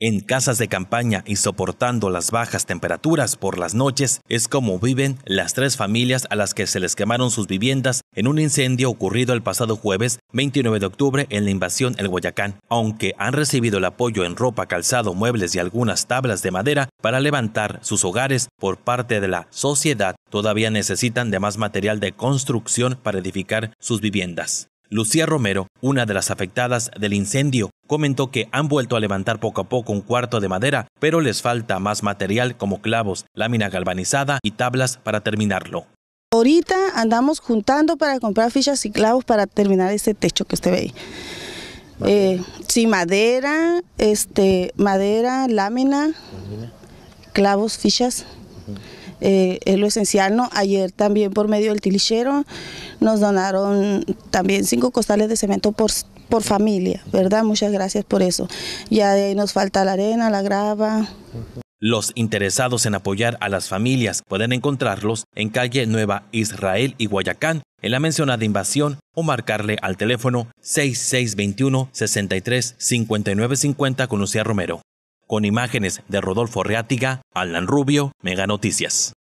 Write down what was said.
En casas de campaña y soportando las bajas temperaturas por las noches es como viven las tres familias a las que se les quemaron sus viviendas en un incendio ocurrido el pasado jueves 29 de octubre en la invasión El Guayacán, aunque han recibido el apoyo en ropa, calzado, muebles y algunas tablas de madera para levantar sus hogares por parte de la sociedad, todavía necesitan de más material de construcción para edificar sus viviendas. Lucía Romero, una de las afectadas del incendio, comentó que han vuelto a levantar poco a poco un cuarto de madera, pero les falta más material como clavos, lámina galvanizada y tablas para terminarlo. Ahorita andamos juntando para comprar fichas y clavos para terminar ese techo que usted ve ahí. Eh, sí, madera, este, madera, lámina, clavos, fichas. Eh, es lo esencial. ¿no? Ayer también por medio del tilichero nos donaron también cinco costales de cemento por, por familia, ¿verdad? Muchas gracias por eso. Ya nos falta la arena, la grava. Los interesados en apoyar a las familias pueden encontrarlos en calle Nueva Israel y Guayacán, en la mencionada invasión, o marcarle al teléfono 6621-635950 con Lucía Romero. Con imágenes de Rodolfo Reátiga, Alan Rubio, Mega Noticias.